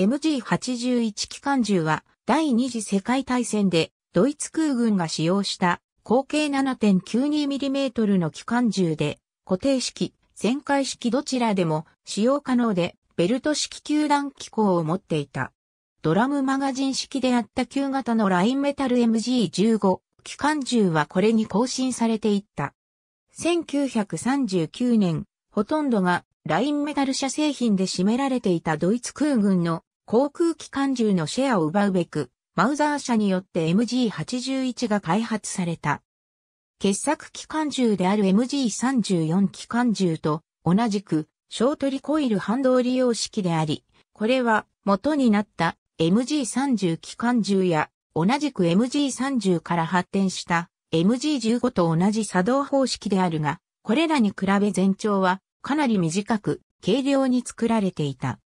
MG81 機関銃は第二次世界大戦でドイツ空軍が使用した口径 7.92mm の機関銃で固定式、旋回式どちらでも使用可能でベルト式球弾機構を持っていた。ドラムマガジン式であった旧型のラインメタル MG15 機関銃はこれに更新されていった。1939年、ほとんどがラインメタル社製品で占められていたドイツ空軍の航空機関銃のシェアを奪うべく、マウザー社によって MG81 が開発された。傑作機関銃である MG34 機関銃と同じく小鳥コイル反動利用式であり、これは元になった MG30 機関銃や同じく MG30 から発展した MG15 と同じ作動方式であるが、これらに比べ全長はかなり短く軽量に作られていた。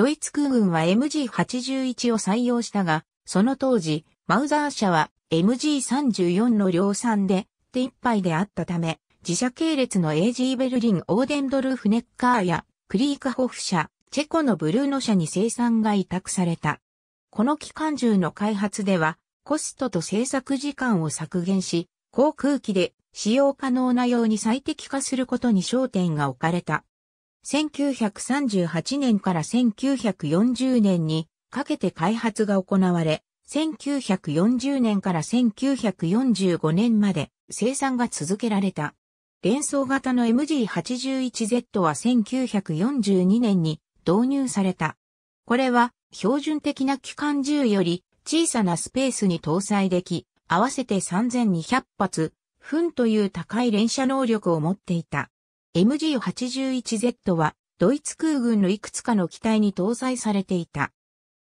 ドイツ空軍は MG81 を採用したが、その当時、マウザー社は MG34 の量産で手一杯であったため、自社系列の AG ベルリン・オーデンドルフ・ネッカーやクリークホフ社、チェコのブルーノ社に生産が委託された。この機関銃の開発では、コストと製作時間を削減し、航空機で使用可能なように最適化することに焦点が置かれた。1938年から1940年にかけて開発が行われ、1940年から1945年まで生産が続けられた。連想型の MG81Z は1942年に導入された。これは標準的な機関銃より小さなスペースに搭載でき、合わせて3200発、分という高い連射能力を持っていた。MG81Z はドイツ空軍のいくつかの機体に搭載されていた。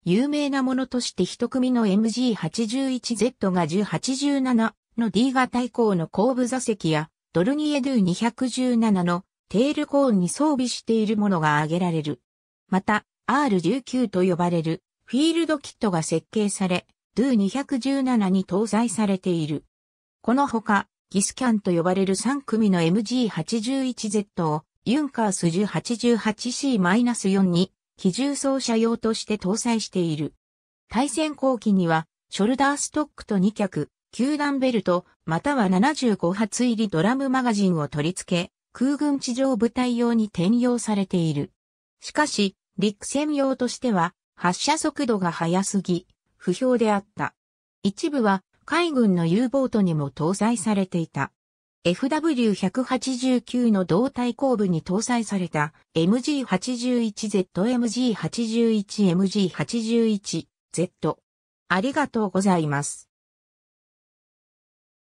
有名なものとして一組の MG81Z が1087の D 型以降の後部座席やドルニエドゥ217のテールコーンに装備しているものが挙げられる。また R19 と呼ばれるフィールドキットが設計され、ドゥ217に搭載されている。このほか、ギスキャンと呼ばれる3組の MG81Z をユンカース 1088C-4 に機重装車用として搭載している。対戦後期にはショルダーストックと2脚、球団ベルト、または75発入りドラムマガジンを取り付け、空軍地上部隊用に転用されている。しかし、陸戦用としては、発射速度が速すぎ、不評であった。一部は海軍の U ボートにも搭載されていた。FW189 の胴体後部に搭載された MG81Z、MG81、MG81Z。ありがとうございます。